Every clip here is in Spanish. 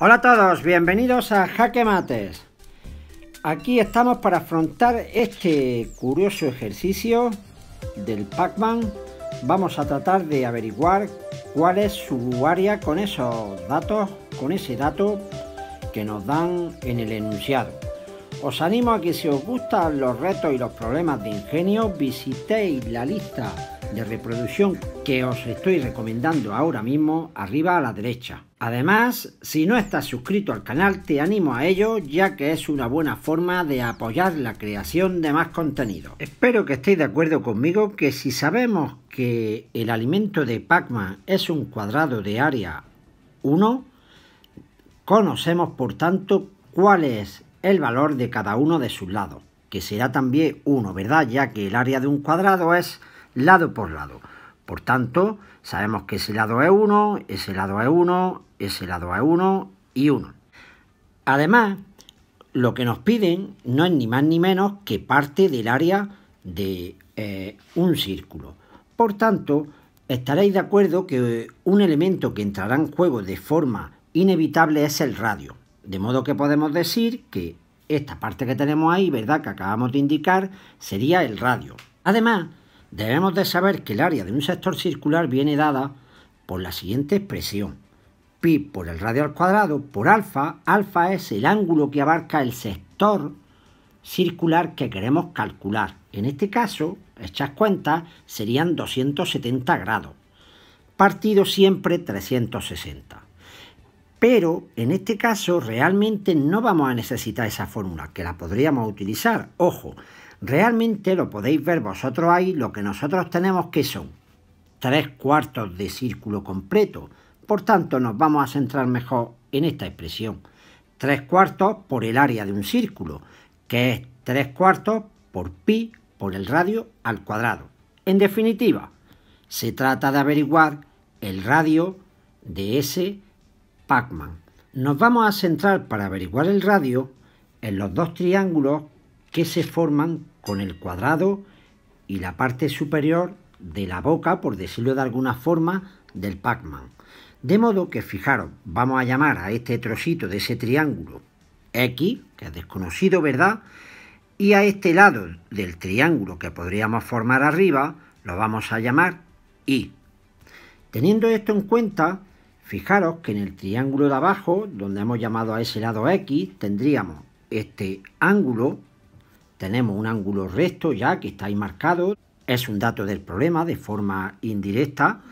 Hola a todos, bienvenidos a Jaque Mates. Aquí estamos para afrontar este curioso ejercicio del Pac-Man. Vamos a tratar de averiguar cuál es su área con esos datos, con ese dato que nos dan en el enunciado. Os animo a que si os gustan los retos y los problemas de ingenio, visitéis la lista de reproducción que os estoy recomendando ahora mismo arriba a la derecha. Además, si no estás suscrito al canal te animo a ello ya que es una buena forma de apoyar la creación de más contenido. Espero que estéis de acuerdo conmigo que si sabemos que el alimento de Pac-Man es un cuadrado de área 1, conocemos por tanto cuál es el valor de cada uno de sus lados, que será también 1, ¿verdad? Ya que el área de un cuadrado es lado por lado. Por tanto, sabemos que ese lado es 1, ese lado es 1, ese lado es 1 y 1. Además, lo que nos piden no es ni más ni menos que parte del área de eh, un círculo. Por tanto, estaréis de acuerdo que un elemento que entrará en juego de forma inevitable es el radio. De modo que podemos decir que esta parte que tenemos ahí, ¿verdad? Que acabamos de indicar, sería el radio. Además, Debemos de saber que el área de un sector circular viene dada por la siguiente expresión. Pi por el radio al cuadrado por alfa. Alfa es el ángulo que abarca el sector circular que queremos calcular. En este caso, hechas cuentas, serían 270 grados. Partido siempre 360. Pero en este caso realmente no vamos a necesitar esa fórmula, que la podríamos utilizar. Ojo, realmente lo podéis ver vosotros ahí, lo que nosotros tenemos que son tres cuartos de círculo completo. Por tanto, nos vamos a centrar mejor en esta expresión. Tres cuartos por el área de un círculo, que es tres cuartos por pi por el radio al cuadrado. En definitiva, se trata de averiguar el radio de ese Pac-Man. Nos vamos a centrar para averiguar el radio en los dos triángulos que se forman con el cuadrado y la parte superior de la boca, por decirlo de alguna forma, del Pac-Man. De modo que, fijaros, vamos a llamar a este trocito de ese triángulo X, que es desconocido, ¿verdad? Y a este lado del triángulo que podríamos formar arriba, lo vamos a llamar Y. Teniendo esto en cuenta, Fijaros que en el triángulo de abajo, donde hemos llamado a ese lado X, tendríamos este ángulo, tenemos un ángulo recto ya que está ahí marcado, es un dato del problema de forma indirecta,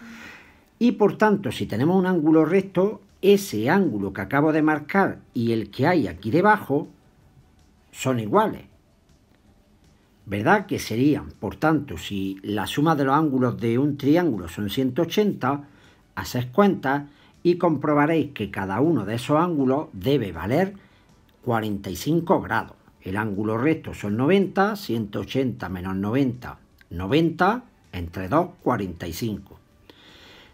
y por tanto, si tenemos un ángulo recto, ese ángulo que acabo de marcar y el que hay aquí debajo son iguales. ¿Verdad que serían, por tanto, si la suma de los ángulos de un triángulo son 180, haces cuenta y comprobaréis que cada uno de esos ángulos debe valer 45 grados. El ángulo recto son 90, 180 menos 90, 90, entre 2, 45.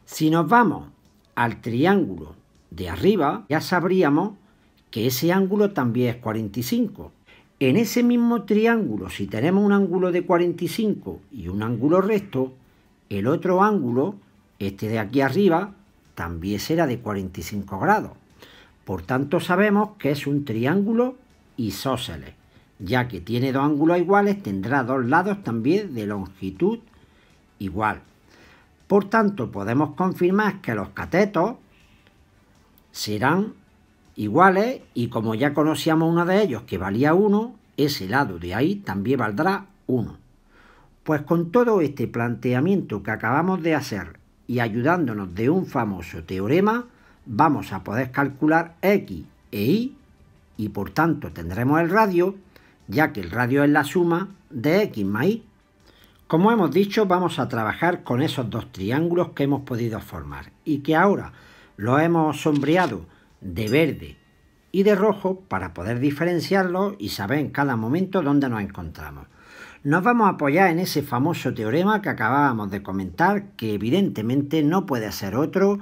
Si nos vamos al triángulo de arriba, ya sabríamos que ese ángulo también es 45. En ese mismo triángulo, si tenemos un ángulo de 45 y un ángulo recto, el otro ángulo, este de aquí arriba, también será de 45 grados. Por tanto, sabemos que es un triángulo isósceles. Ya que tiene dos ángulos iguales, tendrá dos lados también de longitud igual. Por tanto, podemos confirmar que los catetos serán iguales y como ya conocíamos uno de ellos que valía 1, ese lado de ahí también valdrá 1. Pues con todo este planteamiento que acabamos de hacer y ayudándonos de un famoso teorema, vamos a poder calcular x e y y por tanto tendremos el radio, ya que el radio es la suma de x más y. Como hemos dicho, vamos a trabajar con esos dos triángulos que hemos podido formar y que ahora los hemos sombreado de verde y de rojo para poder diferenciarlos y saber en cada momento dónde nos encontramos. Nos vamos a apoyar en ese famoso teorema que acabábamos de comentar, que evidentemente no puede ser otro,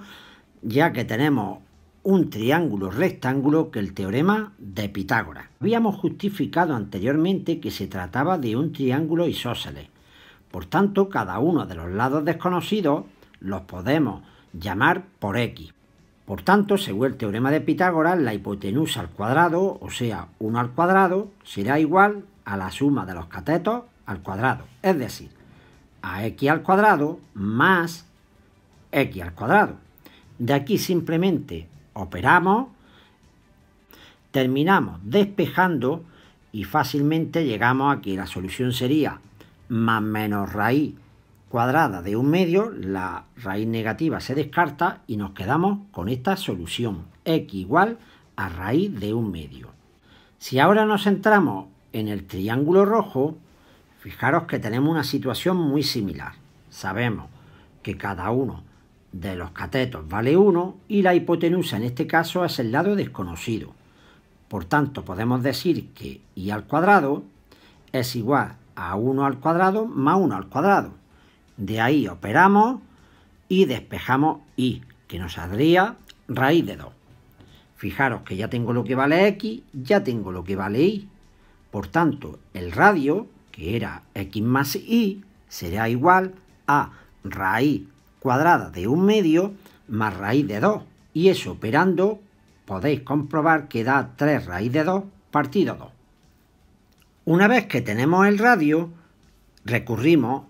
ya que tenemos un triángulo rectángulo que el teorema de Pitágoras. Habíamos justificado anteriormente que se trataba de un triángulo isósceles. Por tanto, cada uno de los lados desconocidos los podemos llamar por X. Por tanto, según el teorema de Pitágoras, la hipotenusa al cuadrado, o sea, 1 al cuadrado, será igual a la suma de los catetos al cuadrado, es decir, a x al cuadrado más x al cuadrado. De aquí simplemente operamos, terminamos despejando y fácilmente llegamos a que la solución sería más menos raíz cuadrada de un medio, la raíz negativa se descarta y nos quedamos con esta solución, x igual a raíz de un medio. Si ahora nos centramos en el triángulo rojo, fijaros que tenemos una situación muy similar. Sabemos que cada uno de los catetos vale 1 y la hipotenusa en este caso es el lado desconocido. Por tanto, podemos decir que y al cuadrado es igual a 1 al cuadrado más 1 al cuadrado. De ahí operamos y despejamos y, que nos saldría raíz de 2. Fijaros que ya tengo lo que vale x, ya tengo lo que vale y, por tanto, el radio, que era x más y, será igual a raíz cuadrada de un medio más raíz de 2. Y eso operando podéis comprobar que da 3 raíz de 2 partido 2. Una vez que tenemos el radio, recurrimos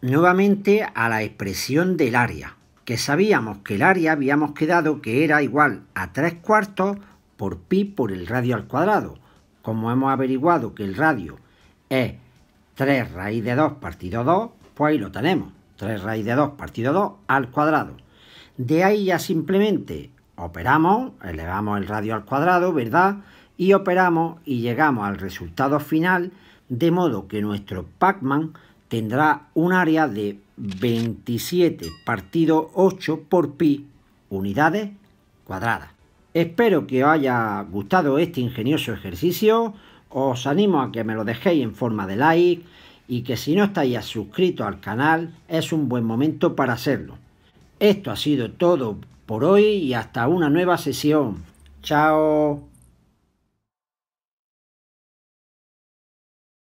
nuevamente a la expresión del área, que sabíamos que el área habíamos quedado que era igual a 3 cuartos por pi por el radio al cuadrado, como hemos averiguado que el radio es 3 raíz de 2 partido 2, pues ahí lo tenemos. 3 raíz de 2 partido 2 al cuadrado. De ahí ya simplemente operamos, elevamos el radio al cuadrado, ¿verdad? Y operamos y llegamos al resultado final, de modo que nuestro Pac-Man tendrá un área de 27 partido 8 por pi unidades cuadradas. Espero que os haya gustado este ingenioso ejercicio. Os animo a que me lo dejéis en forma de like y que si no estáis suscrito al canal es un buen momento para hacerlo. Esto ha sido todo por hoy y hasta una nueva sesión. Chao.